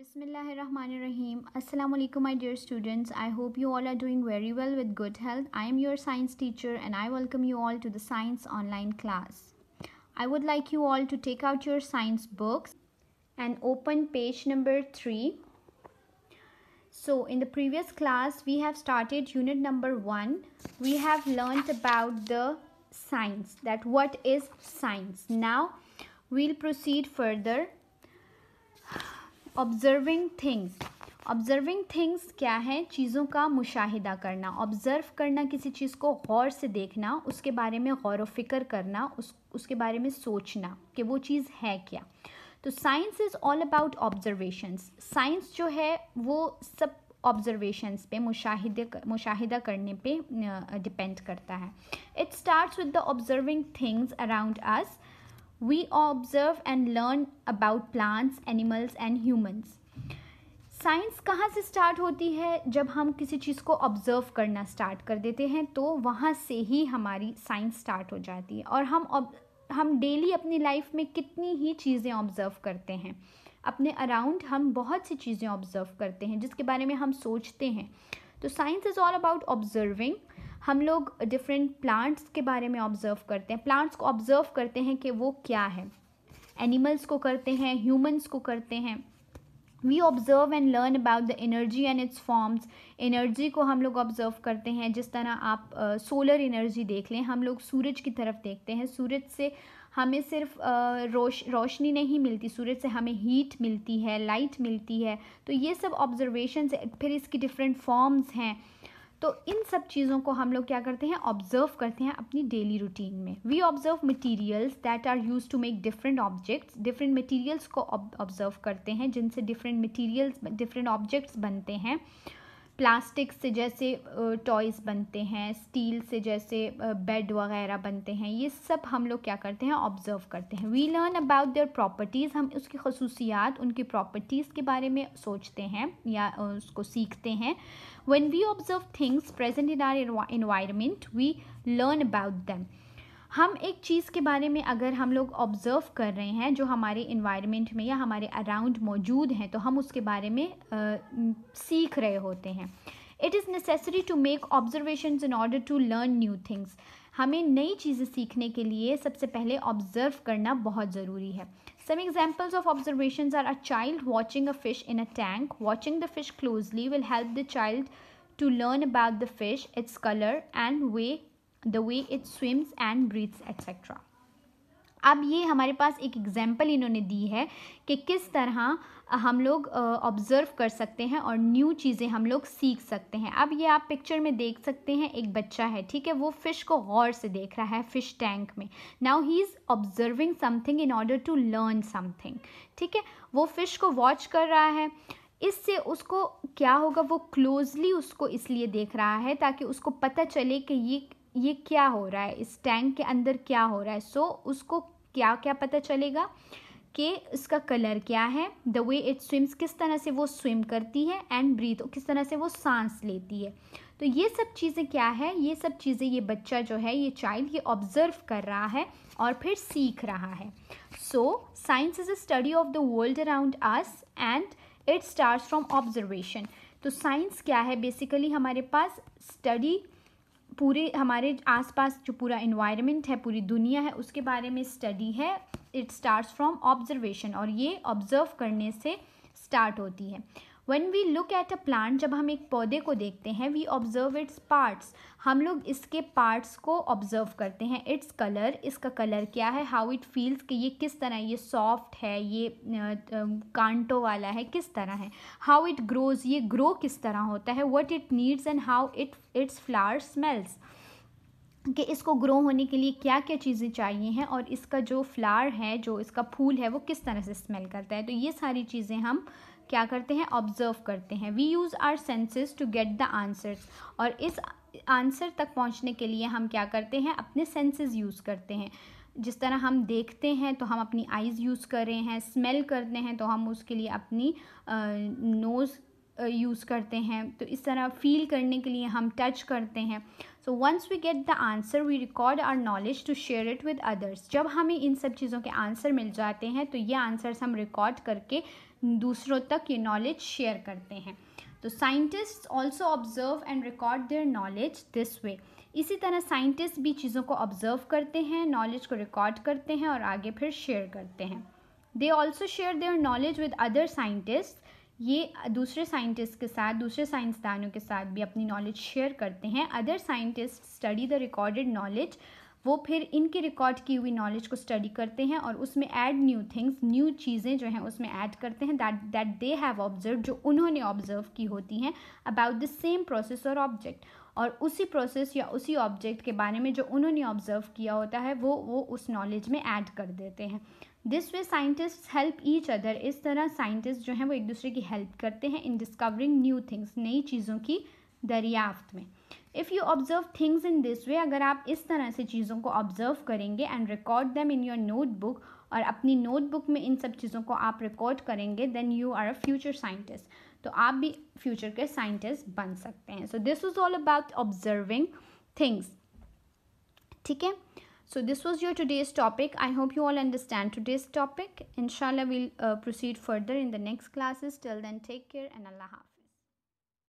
Bismillahirrahmanirrahim. Assalamu alaikum my dear students. I hope you all are doing very well with good health. I am your science teacher and I welcome you all to the science online class. I would like you all to take out your science books and open page number 3. So in the previous class we have started unit number 1. We have learnt about the science that what is science. Now we'll proceed further observing things observing things क्या है चीज़ों का मुशाहिदा करना observe करना किसी चीज़ को गौर से देखना उसके बारे में गौर वफिक्र करना उस उसके बारे में सोचना कि वो चीज़ है क्या तो science is all about observations science जो है वो सब ऑब्जर्वेशंस पे मुशाहिदे मुशाहिदा करने पे डिपेंड करता है it starts with the observing things around us We observe and learn about plants, animals and humans. Science कहाँ से स्टार्ट होती है जब हम किसी चीज़ को ऑब्ज़र्व करना स्टार्ट कर देते हैं तो वहाँ से ही हमारी साइंस स्टार्ट हो जाती है और हम हम डेली अपनी लाइफ में कितनी ही चीज़ें ऑब्ज़र्व करते हैं अपने अराउंड हम बहुत सी चीज़ें ऑब्ज़र्व करते हैं जिसके बारे में हम सोचते हैं तो science is all about observing हम लोग डिफरेंट प्लांट्स के बारे में ऑब्ज़र्व करते हैं प्लांट्स को ऑब्ज़र्व करते हैं कि वो क्या है एनिमल्स को करते हैं ह्यूमंस को करते हैं we observe and learn about the energy and its forms energy को हम लोग ऑब्ज़र्व करते हैं जिस तरह आप सोलर uh, एनर्जी देख लें हम लोग सूरज की तरफ देखते हैं सूरज से हमें सिर्फ uh, रोश रोशनी नहीं मिलती सूरज से हमें हीट मिलती है लाइट मिलती है तो ये सब ऑब्जर्वेशन फिर इसकी डिफरेंट फॉर्म्स हैं तो इन सब चीज़ों को हम लोग क्या करते हैं ऑब्जर्व करते हैं अपनी डेली रूटीन में we observe materials that are use to make different objects different materials को ऑब्जर्व करते हैं जिनसे डिफरेंट मटेरियल्स डिफरेंट ऑब्जेक्ट्स बनते हैं प्लास्टिक से जैसे टॉयज़ बनते हैं स्टील से जैसे बेड वगैरह बनते हैं ये सब हम लोग क्या करते हैं ऑब्ज़र्व करते हैं we learn about their properties हम उसकी खसूसियात उनकी प्रॉपर्टीज़ के बारे में सोचते हैं या उसको सीखते हैं when we observe things present in our environment we learn about them हम एक चीज़ के बारे में अगर हम लोग ऑब्ज़र्व कर रहे हैं जो हमारे इन्वायरमेंट में या हमारे अराउंड मौजूद हैं तो हम उसके बारे में आ, सीख रहे होते हैं it is necessary to make observation in order to learn new things हमें नई चीज़ें सीखने के लिए सबसे पहले ऑब्जर्व करना बहुत ज़रूरी है some examples of observation are a child watching a fish in a tank watching the fish closely will help the child to learn about the fish its colour and way the way it swims and breathes etcetera अब ये हमारे पास एक example इन्होंने दी है कि किस तरह हम लोग ऑब्ज़र्व कर सकते हैं और न्यू चीज़ें हम लोग सीख सकते हैं अब ये आप पिक्चर में देख सकते हैं एक बच्चा है ठीक है वो फ़िश को गौर से देख रहा है फ़िश टैंक में now he is observing something in order to learn something ठीक है वो फ़िश को वॉच कर रहा है इससे उसको क्या होगा वो क्लोजली उसको इसलिए देख रहा है ताकि उसको पता चले कि ये ये क्या हो रहा है इस टैंक के अंदर क्या हो रहा है सो so, उसको क्या क्या पता चलेगा कि इसका कलर क्या है द वे इट स्विम्स किस तरह से वो स्विम करती है एंड ब्रीथ किस तरह से वो सांस लेती है तो ये सब चीज़ें क्या है ये सब चीज़ें ये बच्चा जो है ये चाइल्ड ये ऑब्ज़र्व कर रहा है और फिर सीख रहा है so science is a study of the world around us and it start from observation तो साइंस क्या है बेसिकली हमारे पास स्टडी पूरे हमारे आसपास जो पूरा इन्वायरमेंट है पूरी दुनिया है उसके बारे में स्टडी है इट स्टार्ट फ्रॉम ऑब्जर्वेशन और ये ऑब्ज़र्व करने से स्टार्ट होती है when we look at a plant जब हम एक पौधे को देखते हैं वी ऑब्जर्व इट्स पार्ट्स हम लोग इसके पार्ट्स को ऑब्जर्व करते हैं इट्स कलर इसका कलर क्या है हाउ इट फील्स कि ये किस तरह ये सॉफ्ट है ये कांटो वाला है किस तरह है हाउ इट ग्रोज़ ये ग्रो किस तरह होता है what it needs and how it its flower smells कि इसको ग्रो होने के लिए क्या क्या चीज़ें चाहिए हैं और इसका जो फ्लावर है जो इसका फूल है वो किस तरह से स्मेल करता है तो ये सारी चीज़ें हम क्या करते हैं ऑब्जर्व करते हैं we use our senses to get the answers और इस आंसर तक पहुंचने के लिए हम क्या करते हैं अपने सेंसेस यूज़ करते हैं जिस तरह हम देखते हैं तो हम अपनी आइज़ यूज़ कर रहे हैं स्मेल करते हैं तो हम उसके लिए अपनी नोज़ यूज़ करते हैं तो इस तरह फील करने के लिए हम टच करते हैं so once we get the answer we record our knowledge to share it with others जब हमें इन सब चीज़ों के आंसर मिल जाते हैं तो ये आंसर्स हम रिकॉर्ड करके दूसरों तक ये नॉलेज शेयर करते हैं तो scientist also observe and record their knowledge this way इसी तरह साइंटिस्ट भी चीज़ों को ऑब्जर्व करते हैं नॉलेज को रिकॉर्ड करते हैं और आगे फिर शेयर करते हैं they also share their knowledge with other scientist ये दूसरे साइंटिस्ट के साथ दूसरे साइंसदानों के साथ भी अपनी नॉलेज शेयर करते हैं other scientist study the recorded knowledge वो फिर इनके रिकॉर्ड की हुई नॉलेज को स्टडी करते हैं और उसमें ऐड न्यू थिंग्स न्यू चीज़ें जो हैं उसमें ऐड करते हैं that that they have observe जो उन्होंने ऑब्जर्व की होती हैं अबाउट द सेम प्रोसेस और ऑब्जेक्ट और उसी प्रोसेस या उसी ऑब्जेक्ट के बारे में जो उन्होंने ऑब्जर्व किया होता है वो वो उस नॉलेज में ऐड कर देते हैं this way scientist help each other इस तरह साइंटिस्ट जो हैं वो एक दूसरे की हेल्प करते हैं इन डिस्कवरिंग न्यू थिंग्स नई चीज़ों की दरियाफ्त में if you observe things in this way अगर आप इस तरह से चीज़ों को ऑब्जर्व करेंगे and record them in your notebook और अपनी नोटबुक में इन सब चीज़ों को आप रिकॉर्ड करेंगे then you are a future scientist तो आप भी फ्यूचर के साइंटिस्ट बन सकते हैं so this was all about observing things ठीक है so this was your today's topic I hope you all understand today's topic इनशाला we'll proceed further in the next classes till till take care and अल्लाह half